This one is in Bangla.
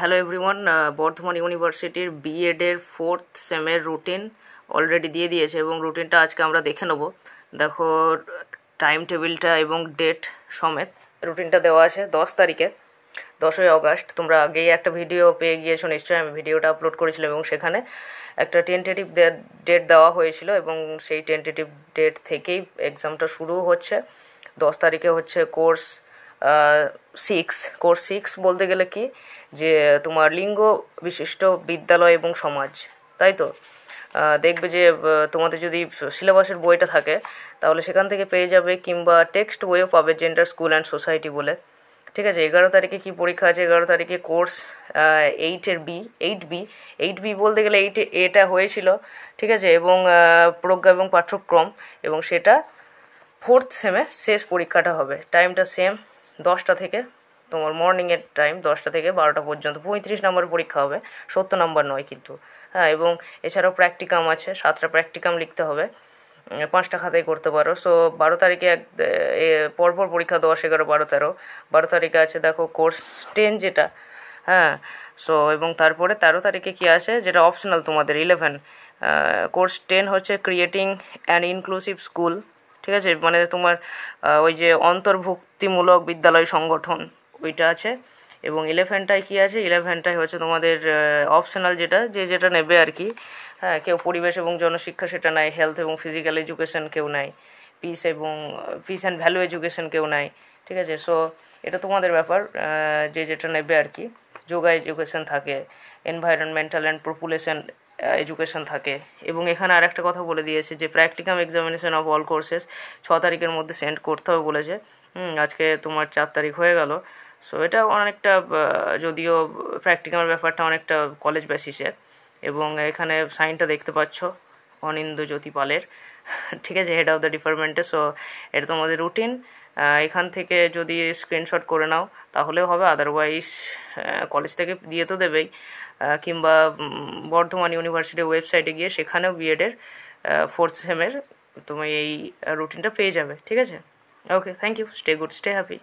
হ্যালো এভরিওয়ান বর্ধমান ইউনিভার্সিটির বিএডের ফোর্থ সেমের রুটিন অলরেডি দিয়ে দিয়েছে এবং রুটিনটা আজকে আমরা দেখে নেব দেখো টাইম টেবিলটা এবং ডেট সমেত রুটিনটা দেওয়া আছে দশ তারিখে দশই অগাস্ট তোমরা আগেই একটা ভিডিও পেয়ে গিয়েছো নিশ্চয়ই আমি ভিডিওটা আপলোড করেছিলাম এবং সেখানে একটা টেন্টেটিভ ডেট দেওয়া হয়েছিল এবং সেই টেন্টেটিভ ডেট থেকেই এক্সামটা শুরু হচ্ছে দশ তারিখে হচ্ছে কোর্স সিক্স কোর্স সিক্স বলতে গেলে কি যে তোমার লিঙ্গ বিশিষ্ট বিদ্যালয় এবং সমাজ তাই তো দেখবে যে তোমাদের যদি সিলেবাসের বইটা থাকে তাহলে সেখান থেকে পেয়ে যাবে কিংবা টেক্সট বইও পাবে জেন্ডার স্কুল অ্যান্ড সোসাইটি বলে ঠিক আছে এগারো তারিখে কি পরীক্ষা আছে এগারো তারিখে কোর্স এইটের B eight B eight B বলতে গেলে এইট এটা হয়েছিল ঠিক আছে এবং প্রজ্ঞা এবং পাঠ্যক্রম এবং সেটা ফোর্থ সেমে শেষ পরীক্ষাটা হবে টাইমটা সেম দশটা থেকে তোমার মর্নিংয়ের টাইম দশটা থেকে বারোটা পর্যন্ত পঁয়ত্রিশ নম্বরের পরীক্ষা হবে সত্তর নম্বর নয় কিন্তু হ্যাঁ এবং এছাড়াও প্র্যাকটিকাম আছে সাতটা প্র্যাকটিকাম লিখতে হবে পাঁচটা খাতায় করতে পারো সো বারো তারিখে এক পরপর পরীক্ষা দশ এগারো বারো তেরো বারো তারিখে আছে দেখো কোর্স টেন যেটা হ্যাঁ সো এবং তারপরে তেরো তারিখে কি আছে যেটা অপশনাল তোমাদের ইলেভেন কোর্স টেন হচ্ছে ক্রিয়েটিং অ্যান ইনক্লুসিভ স্কুল ঠিক আছে মানে তোমার ওই যে অন্তর্ভুক্তিমূলক বিদ্যালয় সংগঠন ওইটা আছে এবং ইলেভেনটায় কী আছে ইলেভেনটায় হচ্ছে তোমাদের অপশনাল যেটা যে যেটা নেবে আর কি হ্যাঁ কেউ পরিবেশ এবং জনশিক্ষা সেটা নেয় হেলথ এবং ফিজিক্যাল এডুকেশন কেউ নেয় পিস এবং পিস অ্যান্ড ভ্যালু এডুকেশন কেউ নেয় ঠিক আছে সো এটা তোমাদের ব্যাপার যে যেটা নেবে আর কি যোগা এডুকেশন থাকে এনভায়রনমেন্টাল অ্যান্ড পপুলেশন এডুকেশন থাকে এবং এখানে আর একটা কথা বলে দিয়েছে যে practicum examination of all courses ছ তারিখের মধ্যে সেন্ড করতে হবে বলেছে আজকে তোমার চার তারিখ হয়ে গেল সো এটা অনেকটা যদিও প্র্যাকটিক্যামের ব্যাপারটা অনেকটা কলেজ বেসিসের এবং এখানে সাইনটা দেখতে পাচ্ছ অনিন্দ জ্যোতি পালের ঠিক আছে হেড অফ দ্য ডিপার্টমেন্টে সো এটা তোমাদের রুটিন এখান থেকে যদি স্ক্রিনশট করে নাও তাহলেও হবে আদারওয়াইজ কলেজ থেকে দিয়ে তো দেবেই কিংবা বর্ধমান ইউনিভার্সিটির ওয়েবসাইটে গিয়ে সেখানেও বিএডের ফোর্থ সেমের তুমি এই রুটিনটা পেয়ে যাবে ঠিক আছে okay thank you stay good stay happy